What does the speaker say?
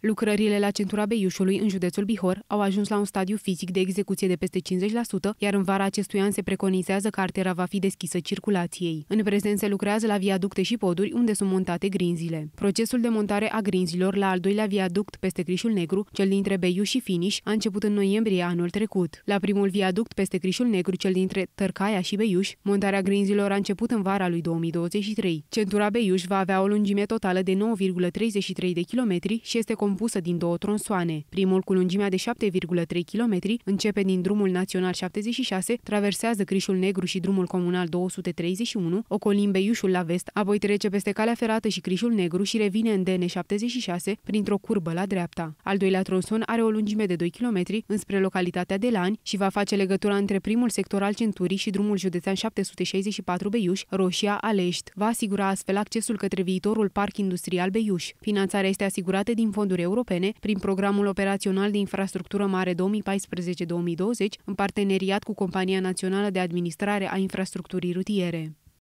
Lucrările la centura Beiușului, în județul Bihor, au ajuns la un stadiu fizic de execuție de peste 50%, iar în vara acestui an se preconizează că artera va fi deschisă circulației. În prezent se lucrează la viaducte și poduri, unde sunt montate grinzile. Procesul de montare a grinzilor la al doilea viaduct peste Crișul Negru, cel dintre Beiuș și Finiș, a început în noiembrie anul trecut. La primul viaduct peste Crișul Negru, cel dintre Târcaia și Beiuș, montarea grinzilor a început în vara lui 2023. Centura Beiuș va avea o lungime totală de 9,33 de kilometri și este compusă din două tronsoane. Primul, cu lungimea de 7,3 km, începe din drumul național 76, traversează Crișul Negru și drumul comunal 231, ocolim Beiușul la vest, apoi trece peste calea ferată și Crișul Negru și revine în DN76 printr-o curbă la dreapta. Al doilea tronson are o lungime de 2 km înspre localitatea de Lani și va face legătura între primul sector al centurii și drumul județean 764 Beiuș, Roșia Alești. Va asigura astfel accesul către viitorul parc industrial Beiuș. Finanțarea este asigurată din fonduri fonduri europene prin Programul Operațional de Infrastructură Mare 2014-2020 în parteneriat cu Compania Națională de Administrare a Infrastructurii Rutiere.